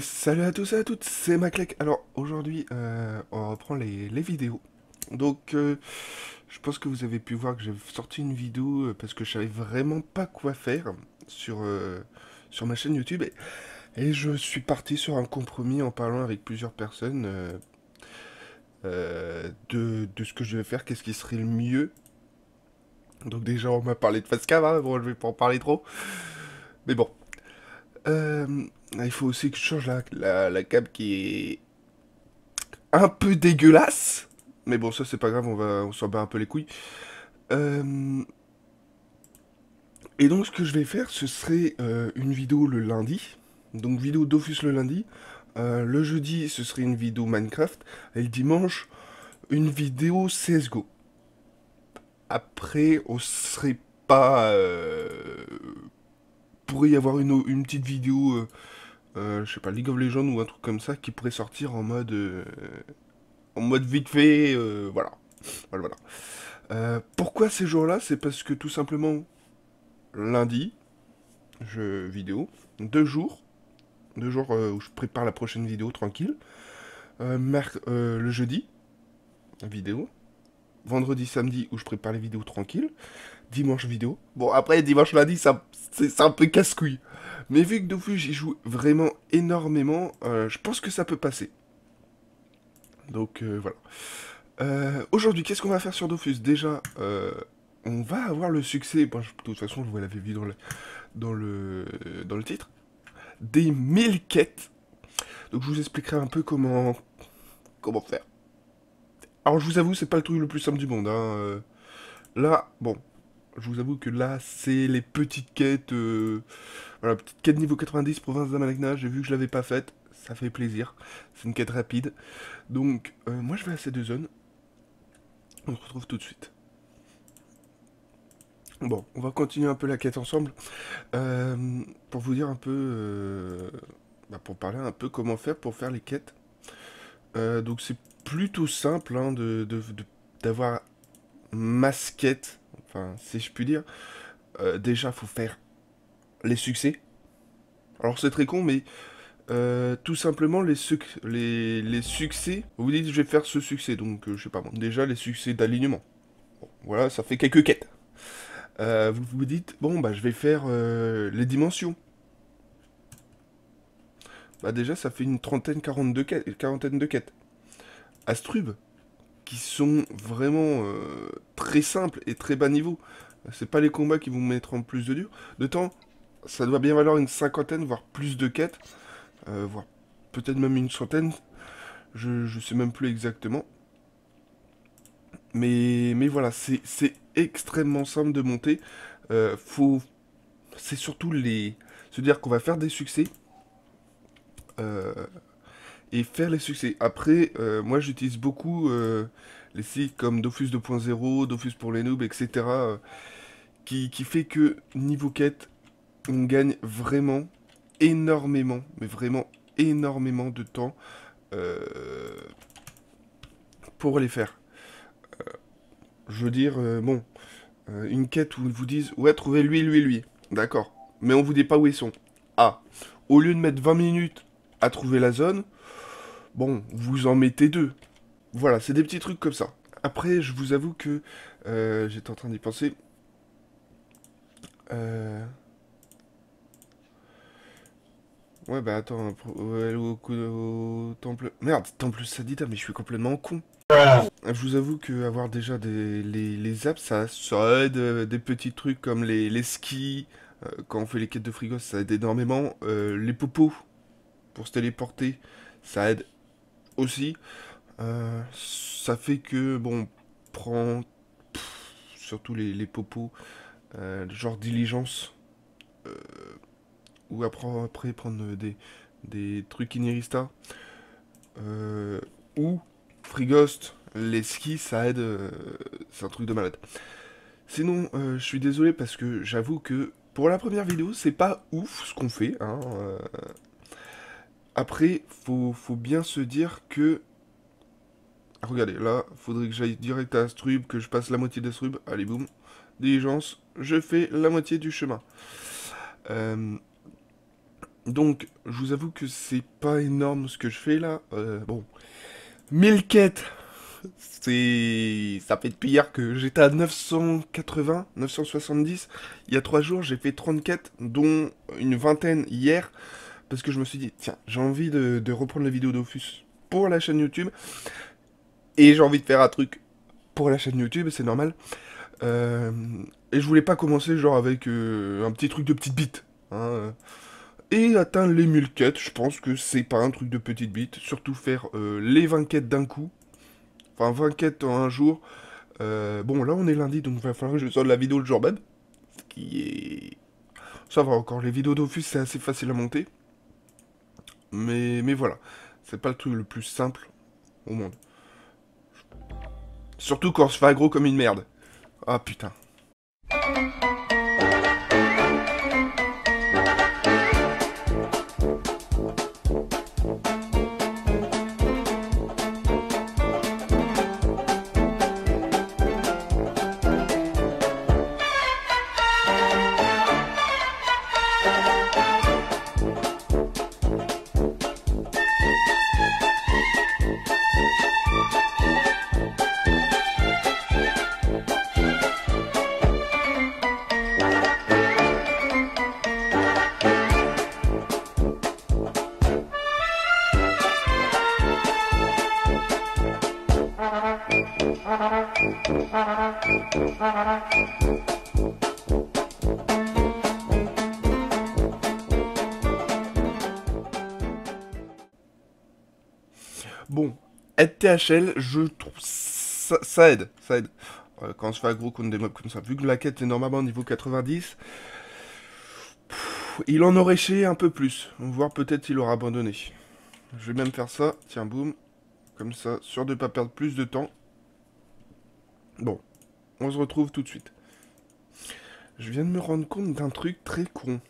salut à tous et à toutes, c'est Maclec. Alors aujourd'hui, euh, on reprend les, vidéos. Donc, euh, je pense que vous avez pu voir que j'ai sorti une vidéo euh, parce que je savais vraiment pas quoi faire sur, sur ma chaîne YouTube. Et, je suis parti sur un compromis en parlant avec plusieurs personnes de, de, ce que je vais faire, qu'est-ce qui serait le mieux. Donc déjà, on m'a parlé de Fascava, hein, bon, je vais pas en parler trop. Mais bon. Euh, ah, il faut aussi que je change la, la, cape qui est un peu dégueulasse. Mais bon, ça c'est pas grave, on, va, on s'en bat un peu les couilles. Euh, et donc ce que je vais faire, ce serait euh, une vidéo le lundi. Donc vidéo Dofus le lundi. Euh, le jeudi, ce serait une vidéo Minecraft. Et le dimanche, une vidéo CSGO. Après, on serait pas... pourrait y avoir une, une petite vidéo euh, je sais pas, League of Legends ou un truc comme ça qui pourrait sortir en mode. Euh, en mode vite fait, euh, voilà. voilà, pourquoi ces jours-là C'est parce que tout simplement, lundi, je vidéo, deux jours, deux jours où je prépare la prochaine vidéo tranquille. le jeudi, vidéo. Vendredi, samedi, où je prépare les vidéos tranquilles. Dimanche, vidéo. Bon, après, dimanche, lundi, ça, c'est, un peu casse-couille. Mais vu que Dofus, y joue vraiment énormément, euh, je pense que ça peut passer. Donc euh, voilà. Euh, aujourd'hui, qu'est-ce qu'on va faire sur Dofus Déjà, on va avoir le succès, bon, de toute façon, vous l'avez vu dans le, dans, le, titre, des 1000 quêtes. Donc je vous expliquerai un peu comment, comment faire. Alors je vous avoue, c'est pas le truc le plus simple du monde. Hein. Là, bon, je vous avoue que là, c'est les petites quêtes... Voilà, petite quête niveau 90, province d'Amalekna, j'ai vu que je l'avais pas faite, ça fait plaisir, c'est une quête rapide. Donc, euh, moi je vais à ces deux zones, on se retrouve tout de suite. Bon, on va continuer un peu la quête ensemble, euh, pour vous dire un peu, euh, bah, pour parler un peu comment faire pour faire les quêtes. donc c'est plutôt simple hein, d'avoir masquette, enfin si je puis dire. déjà déjà, faut faire les succès. Alors c'est très con, mais euh, tout simplement les, les, succès. Vous dites je vais faire ce succès, donc euh, je sais pas déjà les succès d'alignement. voilà, ça fait quelques quêtes. Euh, vous vous dites bon bah je vais faire les dimensions. Bah déjà ça fait une trentaine, quarante de quêtes, quarantaine de quêtes. Astrub, qui sont vraiment très simples et très bas niveau. C'est pas les combats qui vont mettre en plus de dur. De temps, ça doit bien valoir une cinquantaine, voire plus de quêtes, euh, voire peut-être même une centaine, je ne sais même plus exactement. Mais, mais voilà, c'est extrêmement simple de monter. Euh, faut, c'est surtout les, se dire qu'on va faire des succès euh, et faire les succès. Après, moi j'utilise beaucoup les sites comme Dofus 2.0, Dofus pour les noobs, etc. Qui, qui, fait que niveau quête, on gagne vraiment énormément, mais vraiment énormément de temps euh, pour les faire. Euh, je veux dire, euh, bon, une quête où ils vous disent, ouais, trouvez lui, lui, lui. D'accord. Mais on vous dit pas où ils sont. Ah, au lieu de mettre 20 minutes à trouver la zone, bon, vous en mettez deux. Voilà, c'est des petits trucs comme ça. Après, je vous avoue que j'étais en train d'y penser. Euh... Ouais, bah attends, aller au, au, au, temple... Merde, temple Sadita, mais je suis complètement con. Je vous avoue que avoir déjà les, les apps, ça, ça aide des petits trucs comme les, skis, euh, quand on fait les quêtes de frigo, ça aide énormément. Euh, les popos, pour se téléporter, ça aide aussi. Euh, ça fait que, bon, prend surtout les, les popos, genre diligence ou après, prendre euh, des, des trucs Inirista euh, ou Frigost, les skis ça aide, euh, c'est un truc de malade. Sinon, je suis désolé parce que j'avoue que pour la première vidéo, c'est pas ouf ce qu'on fait. Hein, après, faut, faut bien se dire que. Ah, regardez, là, faudrait que j'aille direct à Astrub, que je passe la moitié de d'Astrub. Allez, boum. Diligence, je fais la moitié du chemin. Euh, donc, je vous avoue que c'est pas énorme ce que je fais là. Euh, bon, 1000 quêtes, c'est... Ça fait depuis hier que j'étais à 980, 970. Il y a 3 jours, j'ai fait 30 quêtes, dont une vingtaine hier. Parce que je me suis dit, tiens, j'ai envie de, reprendre la vidéo d'Offus pour la chaîne YouTube. Et j'ai envie de faire un truc pour la chaîne YouTube, c'est normal. Euh, et je voulais pas commencer genre avec euh, un petit truc de petite bite. Hein, et atteindre les 1000 quêtes. Je pense que c'est pas un truc de petite bite. Surtout faire euh, les 20 quêtes d'un coup. Enfin, 20 quêtes en un jour. Euh, bon, là, on est lundi, donc il va falloir que je sorte la vidéo le jour même. Ce qui est... Ça va encore, les vidéos d'Office, c'est assez facile à monter. Mais, mais voilà, c'est pas le truc le plus simple au monde. Surtout quand on se aggro comme une merde. Ah putain. Bon, être THL, je trouve ça, aide, ça aide. Euh, quand je fais aggro contre des mobs comme ça, vu que la quête est normalement niveau 90, il en aurait chez un peu plus, voire peut-être il aura abandonné. Je vais même faire ça, tiens boum, comme ça, sûr de ne pas perdre plus de temps. Bon, on se retrouve tout de suite. Je viens de me rendre compte d'un truc très con.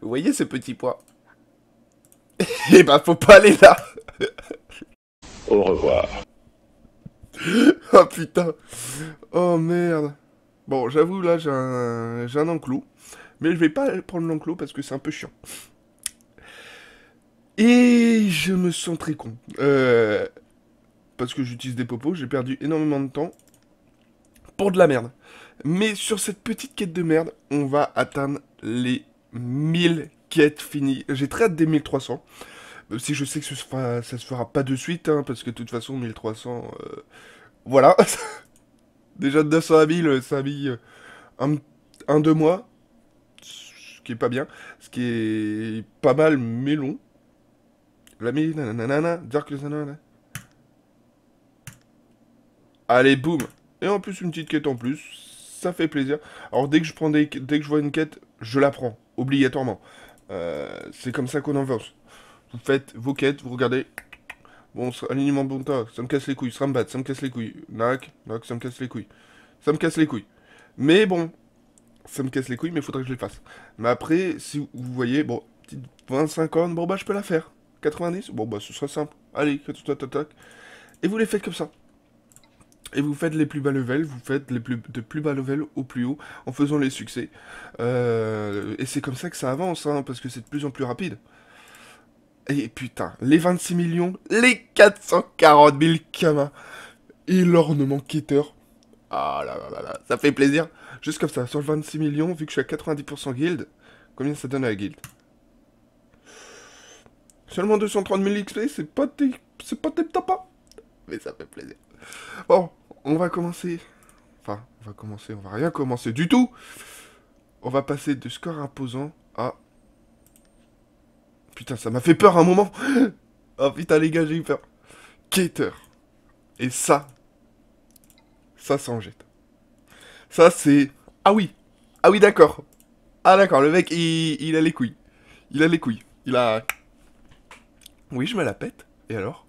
Vous voyez ce petit pois Eh ben, faut pas aller là Au revoir. oh putain Oh merde Bon, j'avoue, là, j'ai un... enclos. Mais je vais pas prendre l'enclos parce que c'est un peu chiant. Et je me sens très con. Euh, parce que j'utilise des popos, j'ai perdu énormément de temps pour de la merde. Mais sur cette petite quête de merde, on va atteindre les 1000 quêtes finies. J'ai très hâte des 1300. Euh, si je sais que ce sera, ça se fera pas de suite, hein, parce que de toute façon, 1300... Euh, voilà. Déjà 200 à 1000, ça a mis un, deux mois. Ce qui est pas bien. Ce qui est pas mal, mais long. La nanana, dark nanana. Allez, boum et en plus, une petite quête en plus, ça fait plaisir. Alors, dès que je, prends dès que je vois une quête, je la prends, obligatoirement. Euh, c'est comme ça qu'on avance. Vous faites vos quêtes, vous regardez. Bon, alignement bon ça me casse les couilles, ça me bat, ça me casse les couilles. Nac, nac, ça me casse les couilles. Ça me casse les couilles. Mais bon, ça me casse les couilles, mais il faudrait que je les fasse. Mais après, si vous voyez, bon, petite 25 50 bon bah je peux la faire. 90, bon bah ce sera simple. Allez, tac, tac, tac. Et vous les faites comme ça. Et vous faites les plus bas levels, vous faites les plus, de plus bas levels au plus haut en faisant les succès. Euh, et c'est comme ça que ça avance, hein, parce que c'est de plus en plus rapide. Et putain, les 26 millions, les 440 000 kamas, et l'ornement quitter Ah là là là ça fait plaisir. Juste comme ça, sur le 26 millions, vu que je suis à 90% guild, combien ça donne à la guild Seulement 230 000 XP, c'est pas, c'est pas tapas hein. Mais ça fait plaisir. Bon, on va commencer. Enfin, on va commencer, on va rien commencer du tout. On va passer de score imposant à... Putain, ça m'a fait peur un moment. oh putain, les gars, j'ai eu peur. Keter Et ça, ça, s'en jette. Ça, c'est... Ah oui Ah oui, d'accord Ah d'accord, le mec, il... il a les couilles. Il a les couilles. Il a... Oui, je me la pète. Et alors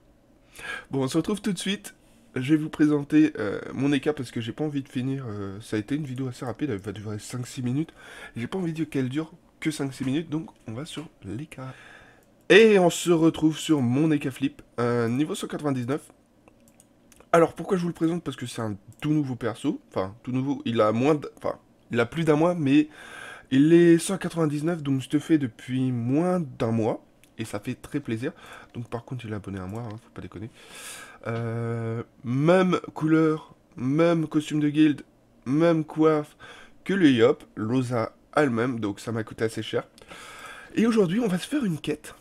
Bon, on se retrouve tout de suite je vais vous présenter euh, mon écart parce que j'ai pas envie de finir. Euh, ça a été une vidéo assez rapide, elle va durer 5-6 minutes. J'ai pas envie de qu'elle dure que 5-6 minutes, donc on va sur l'écart. Et on se retrouve sur mon Eka flip, euh, niveau 199. Alors pourquoi je vous le présente Parce que c'est un tout nouveau perso. Enfin, tout nouveau, il a moins Enfin, il a plus d'un mois, mais il est 199, donc je te fais depuis moins d'un mois. Et ça fait très plaisir. Donc par contre, il est abonné à moi, hein, faut pas déconner. Euh, même couleur, même costume de guild, même coiffe que le Yop, l'osa a même, donc ça m'a coûté assez cher. Et aujourd'hui, on va se faire une quête.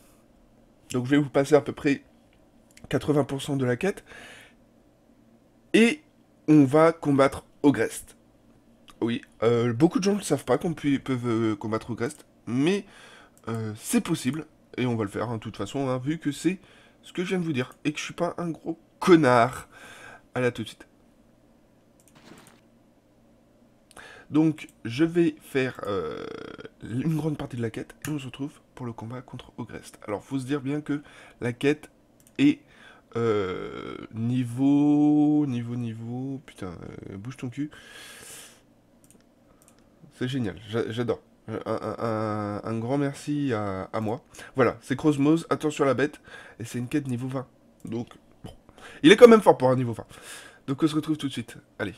Donc je vais vous passer à peu près 80% de la quête. Et on va combattre Ogrest. Oui, euh, beaucoup de gens ne savent pas qu'on peut, euh, combattre Ogrest, mais c'est possible, et on va le faire, hein, de toute façon, hein, vu que c'est ce que je viens de vous dire, et que je suis pas un gros connard. À la tout de suite. Donc, je vais faire euh, une grande partie de la quête et on se retrouve pour le combat contre Ogrest. Alors, faut se dire bien que la quête est euh, niveau, niveau, niveau... Putain, euh, bouge ton cul. C'est génial, j'adore. Un, grand merci à, moi. Voilà, c'est Crosmos, attention à la bête, et c'est une quête niveau 20. Donc, il est quand même fort pour un niveau 20. Donc on se retrouve tout de suite. Allez.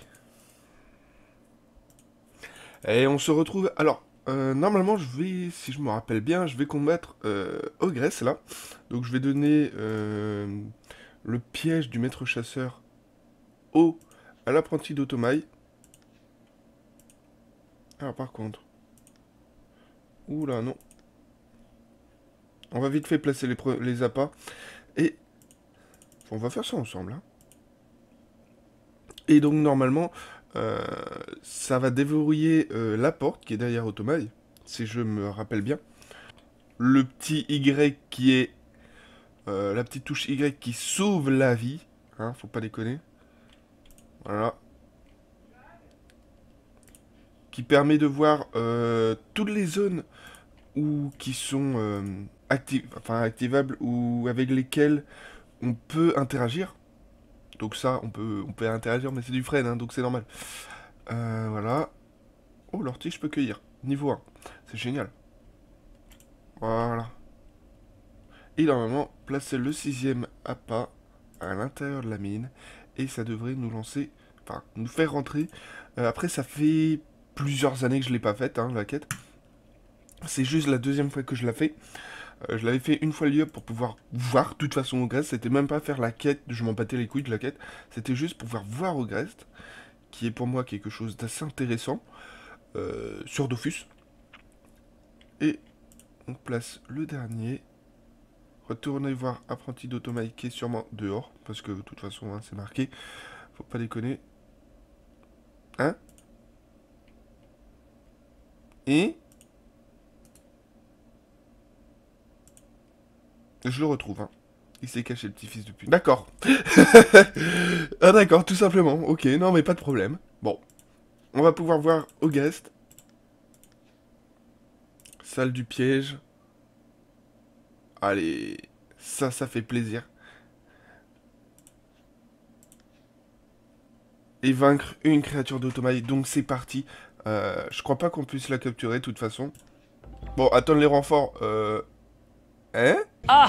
Et on se retrouve... Alors, euh, normalement, je vais, si je me rappelle bien, je vais combattre euh, là. Donc je vais donner euh, le piège du maître chasseur au à l'apprenti d'Otomaï. Alors par contre... Oula, non. On va vite fait placer les, les appâts. On va faire ça ensemble. Hein. Et donc normalement, euh, ça va déverrouiller euh, la porte qui est derrière Automail, si je me rappelle bien. Le petit Y qui est... Euh, la petite touche Y qui sauve la vie. Hein, faut pas déconner. Voilà. Qui permet de voir toutes les zones qui sont activables ou avec lesquelles on peut interagir. Donc ça, on peut, on peut interagir, mais c'est du frein, donc c'est normal. Euh, voilà. Oh, l'ortie, je peux cueillir. Niveau 1. C'est génial. Voilà. Et normalement, placer le sixième appât à l'intérieur de la mine. Et ça devrait nous lancer, enfin, nous faire rentrer. Euh, après, ça fait plusieurs années que je ne l'ai pas faite, hein, la quête. C'est juste la deuxième fois que je la fais. Euh, je l'avais fait une fois le lieu pour pouvoir voir, de toute façon, au Grest. C'était même pas faire la quête, je m'en battais les couilles de la quête. C'était juste pour pouvoir voir au qui est pour moi quelque chose d'assez intéressant, euh, sur Dofus. Et on place le dernier. Retournez voir Apprenti d'Automai qui est sûrement dehors, parce que de toute façon, hein, c'est marqué. Faut pas déconner. Hein Et Je le retrouve, hein. Il s'est caché le petit-fils depuis. D'accord. ah d'accord, tout simplement. Ok, non mais pas de problème. Bon. On va pouvoir voir August. Salle du piège. Allez, ça, ça fait plaisir. Et vaincre une créature d'automate. Donc c'est parti. Euh, je crois pas qu'on puisse la capturer de toute façon. Bon, attendre les renforts. Euh... Hein ah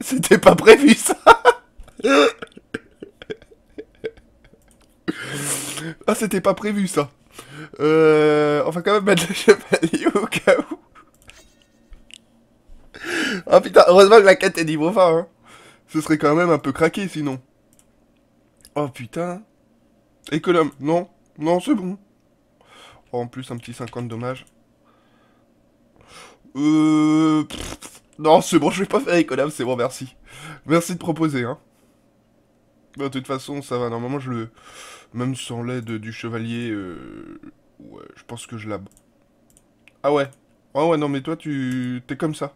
C'était pas prévu ça Ah c'était pas prévu ça euh, On va quand même mettre le chevalier au cas où Ah putain heureusement que la quête est niveau 20 hein. Ce serait quand même un peu craqué sinon Oh putain l'homme non Non c'est bon oh, En plus un petit 50 dommage Euh... Non, c'est bon, je vais pas faire les c'est bon, merci. Merci de proposer, hein. Bah, de toute façon, ça va, normalement, je le... Même sans l'aide du chevalier, euh, ouais, je pense que je la... Ah ouais Ah ouais, non, mais toi, tu... T'es comme ça.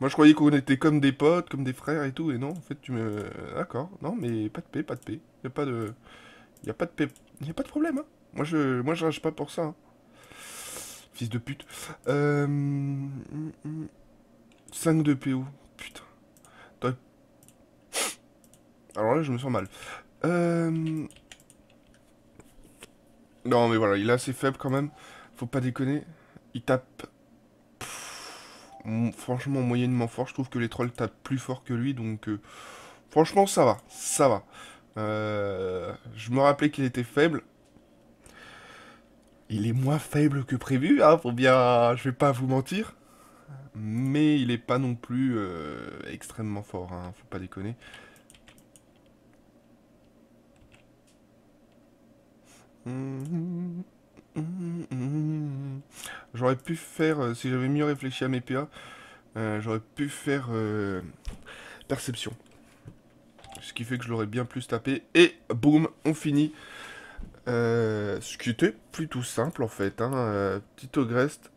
Moi, je croyais qu'on était comme des potes, comme des frères et tout, et non, en fait, tu me... D'accord, non, mais pas de paix, pas de paix. Y a pas de... Y a pas de paix... Y a pas de problème, hein. Moi, je... Moi, je rage pas pour ça, hein. Fils de pute. Euh... Hum, hum, hum. 5 de PO. Putain. Alors là, je me sens mal. Euh, non, mais voilà, il est assez faible quand même. Faut pas déconner. Il tape... franchement, moyennement fort. Je trouve que les trolls tapent plus fort que lui, donc... Euh, franchement, ça va. Ça va. Euh, je me rappelais qu'il était faible. Il est moins faible que prévu, hein, faut bien... Je vais pas vous mentir mais il n'est pas non plus euh, extrêmement fort, hein, faut pas déconner. J'aurais pu faire, euh, si j'avais mieux réfléchi à mes PA, euh, j'aurais pu faire perception. Ce qui fait que je l'aurais bien plus tapé. Et boum, on finit. ce qui était plutôt simple en fait. Hein, petit ogreste,